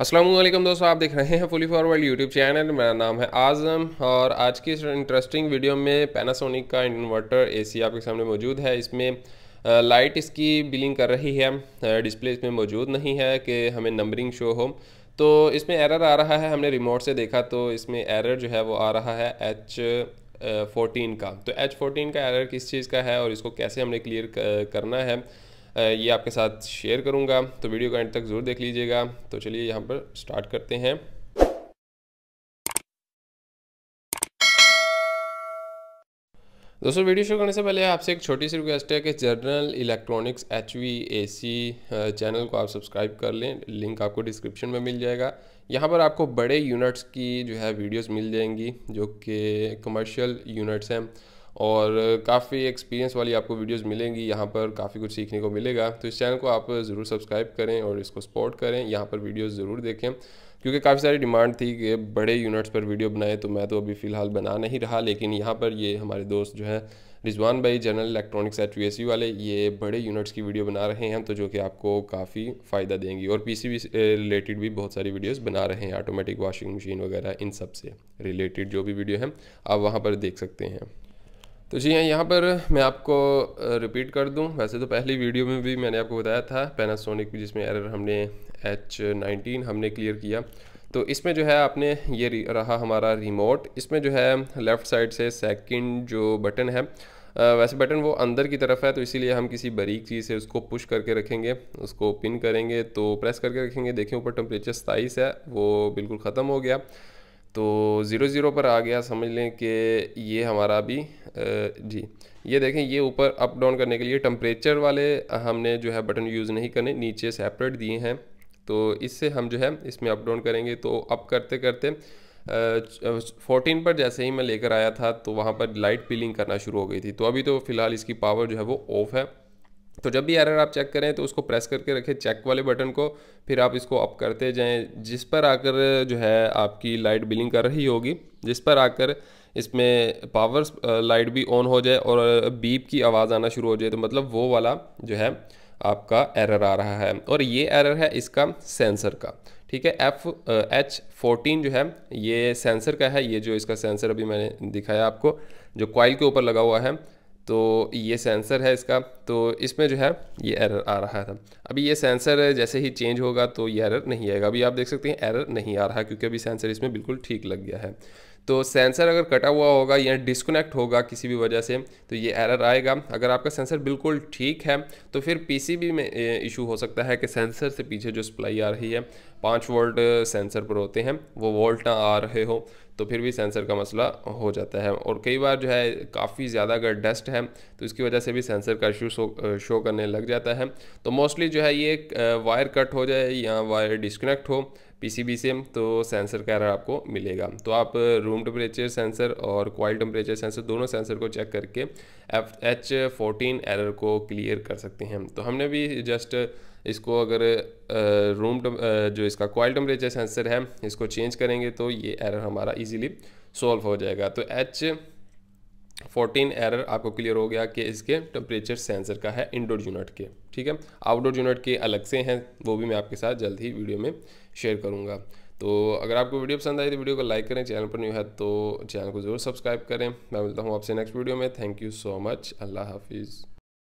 असलम दोस्तों आप देख रहे हैं फुली फॉरवर्ड यूट्यूब चैनल मेरा नाम है आज़म और आज की इस इंटरेस्टिंग वीडियो में पैनासोनिक का इन्वर्टर एसी आपके सामने मौजूद है इसमें लाइट इसकी बिलिंग कर रही है डिस्प्ले इसमें मौजूद नहीं है कि हमें नंबरिंग शो हो तो इसमें एरर आ रहा है हमने रिमोट से देखा तो इसमें एरर जो है वो आ रहा है एच फोर्टीन का तो एच फोर्टीन का एरर किस चीज़ का है और इसको कैसे हमने क्लियर करना है ये आपके साथ शेयर करूँगा तो वीडियो को एंड तक ज़रूर देख लीजिएगा तो चलिए यहाँ पर स्टार्ट करते हैं दोस्तों वीडियो शुरू करने से पहले आपसे एक छोटी सी रिक्वेस्ट है कि general electronics H V A C channel को आप सब्सक्राइब कर लें लिंक आपको डिस्क्रिप्शन में मिल जाएगा यहाँ पर आपको बड़े यूनिट्स की जो है वीडियोस मिल जाएंगी जो कि कमर्शियल यूनिट्स हैं और काफ़ी एक्सपीरियंस वाली आपको वीडियोस मिलेंगी यहाँ पर काफ़ी कुछ सीखने को मिलेगा तो इस चैनल को आप ज़रूर सब्सक्राइब करें और इसको सपोर्ट करें यहाँ पर वीडियोस ज़रूर देखें क्योंकि काफ़ी सारी डिमांड थी कि बड़े यूनिट्स पर वीडियो बनाएं तो मैं तो अभी फ़िलहाल बना नहीं रहा लेकिन यहाँ पर ये हमारे दोस्त जो है रिजवान भाई जनरल इलेक्ट्रॉनिक्स एट यू वाले ये बड़े यूनिट्स की वीडियो बना रहे हैं तो जो कि आपको काफ़ी फ़ायदा देंगी और पी से रिलेटेड भी बहुत सारी वीडियोस बना रहे हैं ऑटोमेटिक वॉशिंग मशीन वगैरह इन सब से रिलेटेड जो भी वीडियो हैं आप वहाँ पर देख सकते हैं तो जी हाँ यहाँ पर मैं आपको रिपीट कर दूँ वैसे तो पहली वीडियो में भी मैंने आपको बताया था पैनासोनिक जिसमें एरर हमने एच नाइनटीन हमने क्लियर किया तो इसमें जो है आपने ये रहा हमारा रिमोट इसमें जो है लेफ़्ट साइड से सेकंड जो बटन है वैसे बटन वो अंदर की तरफ है तो इसीलिए हम किसी बारीक चीज़ से उसको पुश करके रखेंगे उसको पिन करेंगे तो प्रेस करके रखेंगे देखें ऊपर टेम्परेचर सताईस है वो बिल्कुल ख़त्म हो गया तो ज़ीरो ज़ीरो पर आ गया समझ लें कि ये हमारा अभी जी ये देखें ये ऊपर अप डाउन करने के लिए टम्परेचर वाले हमने जो है बटन यूज़ नहीं करने नीचे सेपरेट दिए हैं तो इससे हम जो है इसमें अप डाउन करेंगे तो अप करते करते फोर्टीन पर जैसे ही मैं लेकर आया था तो वहाँ पर लाइट पिलिंग करना शुरू हो गई थी तो अभी तो फ़िलहाल इसकी पावर जो है वो ऑफ़ है तो जब भी एरर आप चेक करें तो उसको प्रेस करके रखें चेक वाले बटन को फिर आप इसको अप करते जाएं जिस पर आकर जो है आपकी लाइट बिलिंग कर रही होगी जिस पर आकर इसमें पावर लाइट भी ऑन हो जाए और बीप की आवाज़ आना शुरू हो जाए तो मतलब वो वाला जो है आपका एरर आ रहा है और ये एरर है इसका सेंसर का ठीक है एफ एच फोर्टीन जो है ये सेंसर का है ये जो इसका सेंसर अभी मैंने दिखाया आपको जो कॉयल के ऊपर लगा हुआ है तो ये सेंसर है इसका तो इसमें जो है ये एरर आ रहा था अभी ये सेंसर जैसे ही चेंज होगा तो ये एरर नहीं आएगा अभी आप देख सकते हैं एरर नहीं आ रहा क्योंकि अभी सेंसर इसमें बिल्कुल ठीक लग गया है तो सेंसर अगर कटा हुआ होगा या डिस्कनेक्ट होगा किसी भी वजह से तो ये एरर आएगा अगर आपका सेंसर बिल्कुल ठीक है तो फिर पीसीबी में इशू हो सकता है कि सेंसर से पीछे जो सप्लाई आ रही है पाँच वोल्ट सेंसर पर होते हैं वो वोल्ट ना आ रहे हो तो फिर भी सेंसर का मसला हो जाता है और कई बार जो है काफ़ी ज़्यादा अगर डस्ट है तो इसकी वजह से भी सेंसर का इशू शो, शो करने लग जाता है तो मोस्टली जो है ये वायर कट हो जाए या वायर डिस्कनेक्ट हो पीसीबी से तो सेंसर का एरर आपको मिलेगा तो आप रूम टेम्परेचर सेंसर और क्वाइल टेम्परेचर सेंसर दोनों सेंसर को चेक करके एफ एच फोर्टीन एरर को क्लियर कर सकते हैं तो हमने भी जस्ट इसको अगर रूम जो इसका क्वाइल टेम्परेचर सेंसर है इसको चेंज करेंगे तो ये एरर हमारा इजीली सॉल्व हो जाएगा तो एच फोर्टीन एरर आपको क्लियर हो गया कि इसके टेम्परेचर सेंसर का है इंडोर यूनिट के ठीक है आउटडोर यूनिट के अलग से हैं वो भी मैं आपके साथ जल्द ही वीडियो में शेयर करूँगा तो अगर आपको वीडियो पसंद आई तो वीडियो को लाइक करें चैनल पर न्यू है तो चैनल को ज़रूर सब्सक्राइब करें मैं मिलता हूँ आपसे नेक्स्ट वीडियो में थैंक यू सो मच अल्लाह हाफिज़